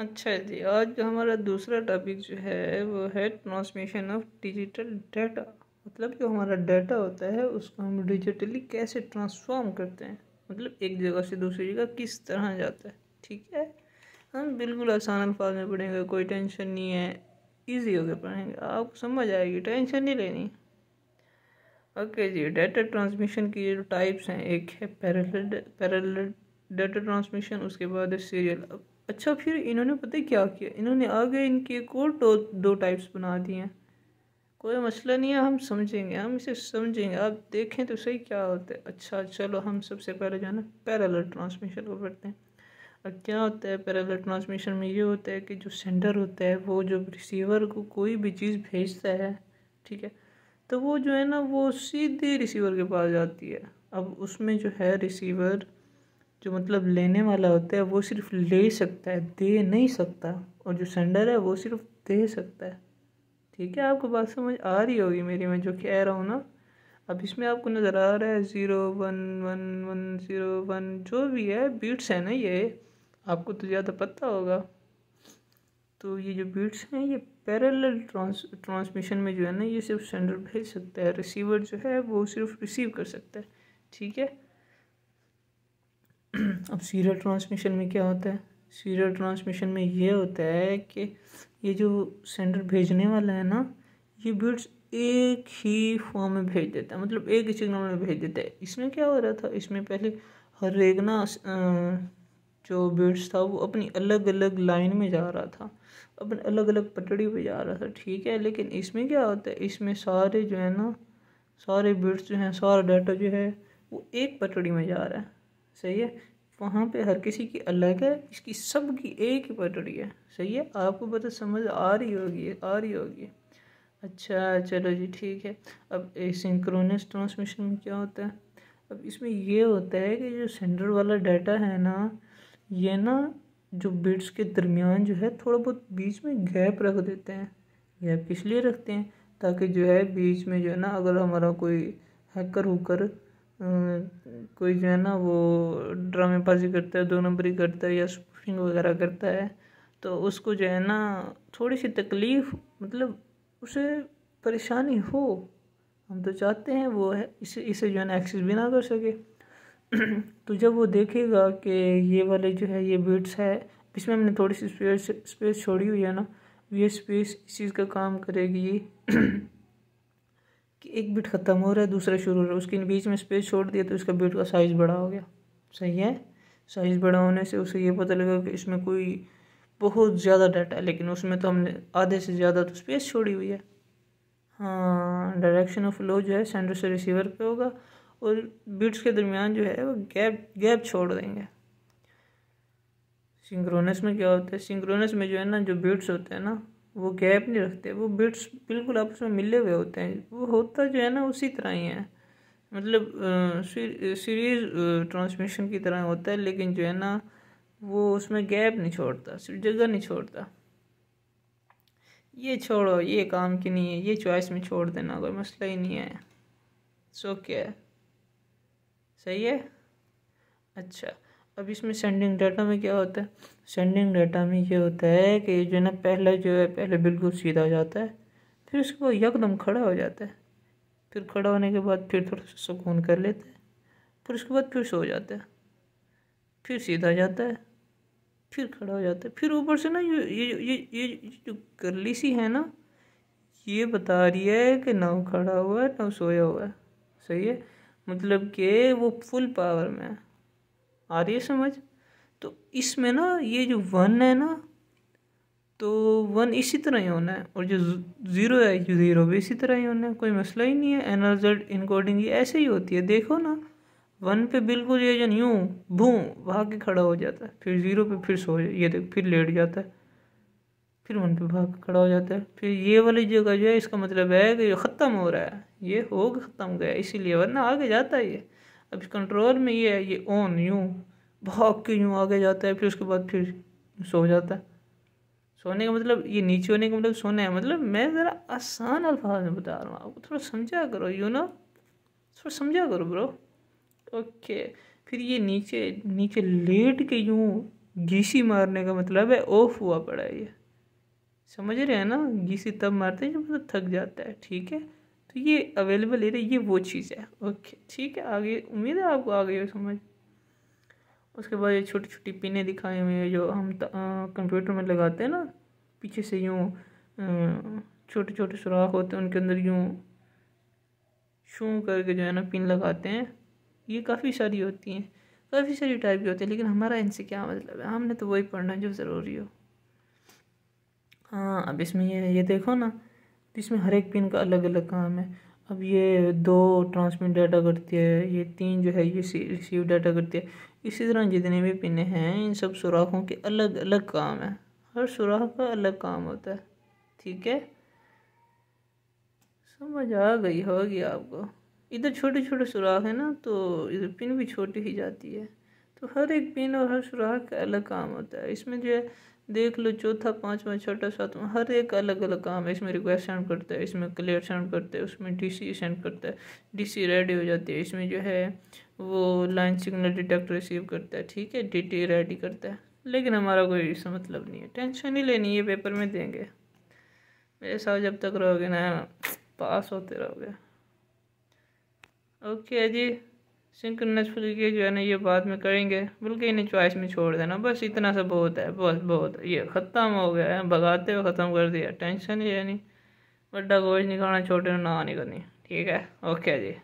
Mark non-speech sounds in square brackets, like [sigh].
अच्छा जी आज जो हमारा दूसरा टॉपिक जो है वो है ट्रांसमिशन ऑफ डिजिटल डाटा मतलब जो हमारा डाटा होता है उसको हम डिजिटली कैसे ट्रांसफॉर्म करते हैं मतलब एक जगह से दूसरी जगह किस तरह जाता है ठीक है हम बिल्कुल आसान अल्फाज में पढ़ेंगे कोई टेंशन नहीं है ईजी होकर पढ़ेंगे आपको समझ आएगी टेंशन नहीं लेनी ओके जी डाटा ट्रांसमिशन की जो टाइप्स हैं एक है पैरेलल पैरेलल डाटा ट्रांसमिशन उसके बाद है सीरियल अच्छा फिर इन्होंने पता है क्या किया इन्होंने आगे इनके एक और दो दो टाइप्स बना दिए हैं कोई मसला नहीं है हम समझेंगे हम इसे समझेंगे आप देखें तो सही क्या होता है अच्छा चलो हम सबसे पहले जो है ना पैरल ट्रांसमिशन को पढ़ते हैं अब क्या होता है पैरल ट्रांसमिशन में ये होता है कि जो सेंडर होता है वो जो रिसीवर को कोई भी चीज़ भेजता है ठीक है तो वो जो है ना वो सीधे रिसीवर के पास जाती है अब उसमें जो है रिसीवर जो मतलब लेने वाला होता है वो सिर्फ ले सकता है दे नहीं सकता और जो सेंडर है वो सिर्फ दे सकता है ठीक है आपको बात समझ आ रही होगी मेरी मैं जो कह रहा हूँ ना अब इसमें आपको नज़र आ रहा है zero one one one zero one जो भी है बीट्स है ना ये आपको तो ज़्यादा पता होगा तो ये जो बीट्स हैं ये पैरल ट्रांस ट्रांसमिशन में जो है ना ये सिर्फ सेंडर भेज सकता है रिसीवर जो है वो सिर्फ रिसीव कर सकता है ठीक है अब सीरियल ट्रांसमिशन में क्या होता है सीरियल ट्रांसमिशन में ये होता है कि ये जो सेंडर भेजने वाला है ना ये बिट्स एक ही फॉर्म में भेज देता है मतलब एक ही सिग्नल में भेज देता है इसमें क्या हो रहा था इसमें पहले हर एक ना जो बिट्स था वो अपनी अलग अलग लाइन में जा रहा था अपने अलग अलग पटड़ी पे जा रहा था ठीक है लेकिन इसमें क्या होता है इसमें सारे जो है ना सारे बिट्स जो हैं सारा डाटा जो है वो एक पटड़ी में जा रहा है सही है वहाँ पे हर किसी की अलग है इसकी सब की एक ही पटरी है सही है आपको पता समझ आ रही होगी आ रही होगी अच्छा चलो जी ठीक है अब सिंक्रोनस ट्रांसमिशन में क्या होता है अब इसमें ये होता है कि जो सेंडर वाला डाटा है ना ये ना जो बिट्स के दरमियान जो है थोड़ा बहुत बीच में गैप रख देते हैं गैप किस लिए रखते हैं ताकि जो है बीच में जो है ना अगर हमारा कोई हैकर हुकर कोई जो है ना वो ड्रामेबाजी करता है दो नंबरी करता है या स्पूफिंग वगैरह करता है तो उसको जो है ना थोड़ी सी तकलीफ़ मतलब उसे परेशानी हो हम तो चाहते हैं वो है इसे इसे जो है ना एक्सेस भी ना कर सके [clears throat] तो जब वो देखेगा कि ये वाले जो है ये बिट्स है इसमें हमने थोड़ी सी स्पेस स्पेस छोड़ी हुई है ना ये स्पेस इस चीज़ का काम करेगी [clears throat] कि एक बिट ख़त्म हो रहा है दूसरा शुरू हो रहा है उसके बीच में स्पेस छोड़ दिया तो इसका बिट का साइज़ बड़ा हो गया सही है साइज़ बड़ा होने से उसे ये पता लगा कि इसमें कोई बहुत ज़्यादा डाटा है लेकिन उसमें तो हमने आधे से ज़्यादा तो स्पेस छोड़ी हुई है हाँ डायरेक्शन ऑफ लो जो है सेंडर से रिसीवर पे होगा और बिट्स के दरमियान जो है वो गैप गैप छोड़ देंगे सिंक्रोनस में क्या होता है सिंक्रोनस में जो है ना जो बिट्स होते हैं ना वो गैप नहीं रखते वो बिट्स बिल्कुल आपस में मिले हुए होते हैं वो होता जो है ना उसी तरह ही है मतलब सीरीज ट्रांसमिशन की तरह होता है लेकिन जो है ना वो उसमें गैप नहीं छोड़ता सिर्फ जगह नहीं छोड़ता ये छोड़ो ये काम की नहीं है ये चॉइस में छोड़ देना कोई मसला ही नहीं है सो क्या है सही है अच्छा अब इसमें सेंडिंग डाटा में क्या होता है सेंडिंग डाटा में ये होता है कि जो है ना पहला जो है पहले बिल्कुल सीधा हो जाता है फिर उसके बाद यकदम खड़ा हो जाता है फिर खड़ा होने के बाद फिर थोड़ा सा सुकून कर लेते हैं फिर उसके बाद फिर सो जाता है फिर सीधा जाता है फिर खड़ा हो जाता है फिर ऊपर से ना ये ये ये ये जो गर्ली सी है ना ये बता रही है कि ना खड़ा हुआ है ना सोया हुआ है सही है मतलब कि वो फुल पावर में है आ रही है समझ तो इसमें ना ये जो वन है ना तो वन इसी तरह ही होना है और जो ज़ीरो है जो ज़ीरो भी इसी तरह ही होना है कोई मसला ही नहीं है एन रिजल्ट इनकोडिंग ये ऐसे ही होती है देखो ना वन पे बिल्कुल ये जो यूँ भू भाग के खड़ा हो जाता है फिर ज़ीरो पे फिर सो ये देख फिर लेट जाता है फिर वन पे भाग के खड़ा हो जाता है फिर ये वाली जगह जो है इसका मतलब है कि ये ख़त्म हो रहा है ये हो ख़त्म गया इसीलिए वरना आगे जाता है ये अब इस कंट्रोल में ये है ये ऑन यूँ भाग के यूँ आगे जाता है फिर उसके बाद फिर सो जाता है सोने का मतलब ये नीचे होने का मतलब सोना है मतलब मैं ज़रा आसान अल्फाज में बता रहा हूँ आपको थोड़ा समझा करो यू ना थोड़ा समझा करो ब्रो ओके फिर ये नीचे नीचे लेट के यूँ घीसी मारने का मतलब है ऑफ हुआ पड़ा ये समझ रहे हैं ना घीसी तब मारते हैं जब मतलब थक जाता है ठीक है तो ये अवेलेबल है ये वो चीज़ है ओके ठीक है आगे उम्मीद है आपको आ गई हो समझ उसके बाद ये छोटी छोटी पिनें दिखाई हुई है जो हम कंप्यूटर में लगाते हैं ना पीछे से यूँ छोटे छोटे सुराख होते हैं उनके अंदर यूँ छू करके जो है ना पिन लगाते हैं ये काफ़ी सारी होती हैं काफ़ी सारी टाइप की होती है लेकिन हमारा इनसे क्या मतलब है हमने तो वही पढ़ना जो ज़रूरी हो हाँ अब इसमें ये ये देखो ना तो इसमें हर एक पिन का अलग अलग काम है अब ये दो ट्रांसमिट डाटा करती है ये तीन जो है ये रिसीव डाटा करती है इसी तरह जितने भी पिन हैं इन सब सुराखों के अलग अलग काम है हर सुराख का अलग काम होता है ठीक है समझ आ गई होगी आपको इधर छोटे छोटे सुराख है ना तो इधर पिन भी छोटी ही जाती है तो हर एक पिन और हर सुराख का अलग काम होता है इसमें जो है देख लो चौथा पाँचवा छठा सातवा हर एक अलग अलग काम है इसमें रिक्वेस्ट सेंड करता है इसमें क्लियर सेंड करता है उसमें डीसी सेंड करता है डीसी रेडी हो जाती है इसमें जो है वो लाइन सिग्नल डिटेक्ट रिसीव करता है ठीक है टी रेडी करता है लेकिन हमारा कोई इसका मतलब नहीं है टेंशन ही लेनी है पेपर में देंगे मेरे साथ जब तक रहोगे ना पास होते रहोगे ओके जी सिंक्रोनस फ्लो जो है ना ये बाद में करेंगे बल्कि इन्हें चॉइस में छोड़ देना बस इतना सा बहुत है बस बहुत ये ख़त्म हो गया है भगाते हुए ख़त्म कर दिया टेंशन ही है नहीं बड़ा गोश नहीं खाना छोटे ना नहीं करनी ठीक है ओके जी